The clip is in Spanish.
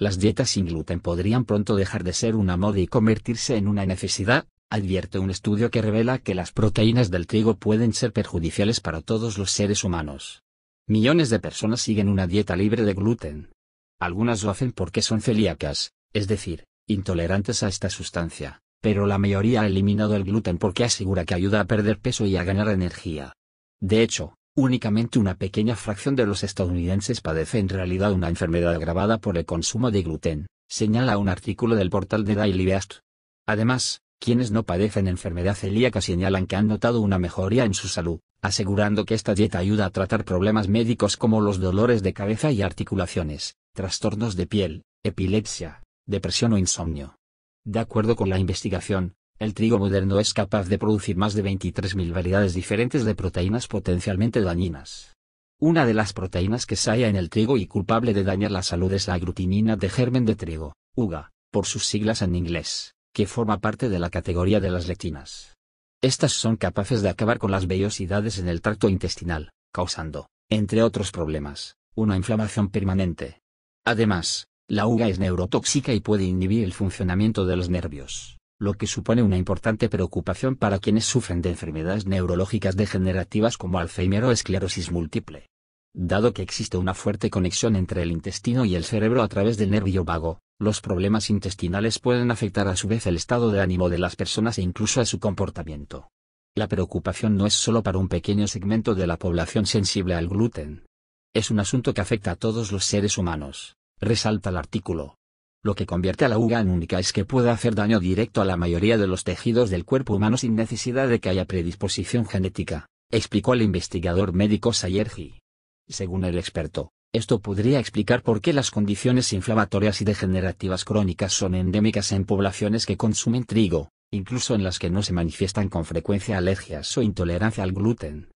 Las dietas sin gluten podrían pronto dejar de ser una moda y convertirse en una necesidad, advierte un estudio que revela que las proteínas del trigo pueden ser perjudiciales para todos los seres humanos. Millones de personas siguen una dieta libre de gluten. Algunas lo hacen porque son celíacas, es decir, intolerantes a esta sustancia, pero la mayoría ha eliminado el gluten porque asegura que ayuda a perder peso y a ganar energía. De hecho, Únicamente una pequeña fracción de los estadounidenses padece en realidad una enfermedad agravada por el consumo de gluten, señala un artículo del portal de Daily Beast. Además, quienes no padecen enfermedad celíaca señalan que han notado una mejoría en su salud, asegurando que esta dieta ayuda a tratar problemas médicos como los dolores de cabeza y articulaciones, trastornos de piel, epilepsia, depresión o insomnio. De acuerdo con la investigación, el trigo moderno es capaz de producir más de 23.000 variedades diferentes de proteínas potencialmente dañinas. Una de las proteínas que se halla en el trigo y culpable de dañar la salud es la aglutinina de germen de trigo, UGA, por sus siglas en inglés, que forma parte de la categoría de las lectinas. Estas son capaces de acabar con las vellosidades en el tracto intestinal, causando, entre otros problemas, una inflamación permanente. Además, la uga es neurotóxica y puede inhibir el funcionamiento de los nervios lo que supone una importante preocupación para quienes sufren de enfermedades neurológicas degenerativas como Alzheimer o esclerosis múltiple. Dado que existe una fuerte conexión entre el intestino y el cerebro a través del nervio vago, los problemas intestinales pueden afectar a su vez el estado de ánimo de las personas e incluso a su comportamiento. La preocupación no es solo para un pequeño segmento de la población sensible al gluten. Es un asunto que afecta a todos los seres humanos, resalta el artículo. Lo que convierte a la uga en única es que puede hacer daño directo a la mayoría de los tejidos del cuerpo humano sin necesidad de que haya predisposición genética, explicó el investigador médico Sayergi. Según el experto, esto podría explicar por qué las condiciones inflamatorias y degenerativas crónicas son endémicas en poblaciones que consumen trigo, incluso en las que no se manifiestan con frecuencia alergias o intolerancia al gluten.